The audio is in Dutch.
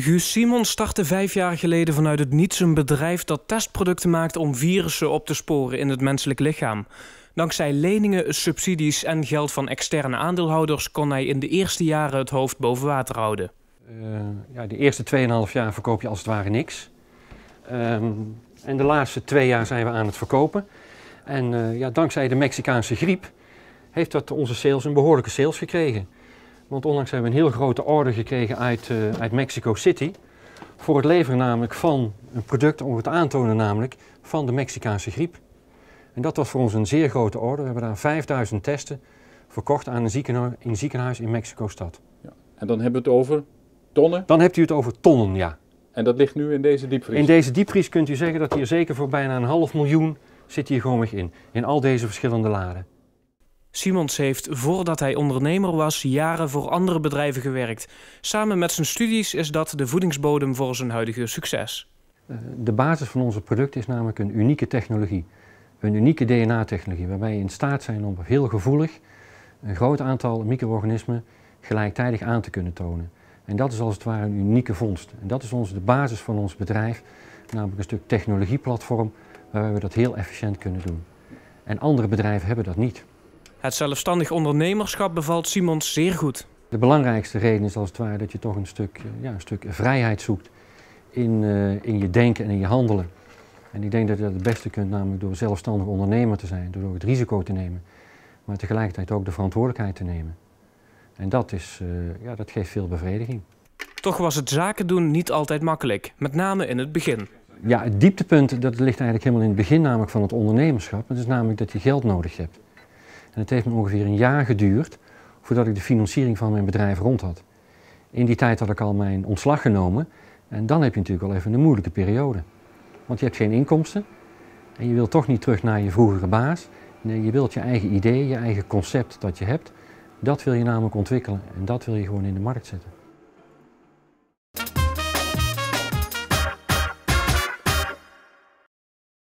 Guus Simon startte vijf jaar geleden vanuit het niets een bedrijf dat testproducten maakt om virussen op te sporen in het menselijk lichaam. Dankzij leningen, subsidies en geld van externe aandeelhouders kon hij in de eerste jaren het hoofd boven water houden. Eh, ja, de eerste 2,5 jaar verkoop je als het ware niks. Ehm, en de laatste twee jaar zijn we aan het verkopen. En eh, ja, dankzij de Mexicaanse griep heeft dat onze sales een behoorlijke sales gekregen. Want onlangs hebben we een heel grote order gekregen uit, eh, uit Mexico City. Voor het leveren namelijk van een product om het te aantonen namelijk van de Mexicaanse griep. En dat was voor ons een zeer grote order. We hebben daar 5000 testen verkocht aan een ziekenhuis, ziekenhuis in Mexico-stad. Ja. En dan hebben we het over tonnen? Dan hebt u het over tonnen, ja. En dat ligt nu in deze diepvries? In deze diepvries kunt u zeggen dat hier zeker voor bijna een half miljoen zit hier gewoon in. In al deze verschillende laden. Simons heeft voordat hij ondernemer was jaren voor andere bedrijven gewerkt. Samen met zijn studies is dat de voedingsbodem voor zijn huidige succes. Eh, de basis van onze product is namelijk een unieke technologie. Een unieke DNA-technologie waarbij we in staat zijn om heel gevoelig een groot aantal micro-organismen gelijktijdig aan te kunnen tonen. En dat is als het ware een unieke vondst. En dat is onze, de basis van ons bedrijf, namelijk een stuk technologieplatform waarbij we dat heel efficiënt kunnen doen. En andere bedrijven hebben dat niet. Het zelfstandig ondernemerschap bevalt Simons zeer goed. De belangrijkste reden is als het ware dat je toch een stuk, eh, ja, een stuk vrijheid zoekt in, eh, in je denken en in je handelen. En ik denk dat je dat het beste kunt, namelijk door zelfstandig ondernemer te zijn, door het risico te nemen, maar tegelijkertijd ook de verantwoordelijkheid te nemen. En dat, is, eh, ja, dat geeft veel bevrediging. Toch was het zaken doen niet altijd makkelijk, met name in het begin. Ja, het dieptepunt dat ligt eigenlijk helemaal in het begin namelijk van het ondernemerschap. Dat is namelijk dat je geld nodig hebt. En het heeft me ongeveer een jaar geduurd voordat ik de financiering van mijn bedrijf rond had. In die tijd had ik al mijn ontslag genomen en dan heb je natuurlijk wel even een moeilijke periode. Want je hebt geen inkomsten en je wilt toch niet terug naar je vroegere baas. Nee, je wilt je eigen idee, je eigen concept dat je hebt, dat wil je namelijk ontwikkelen en dat wil je gewoon in de markt zetten.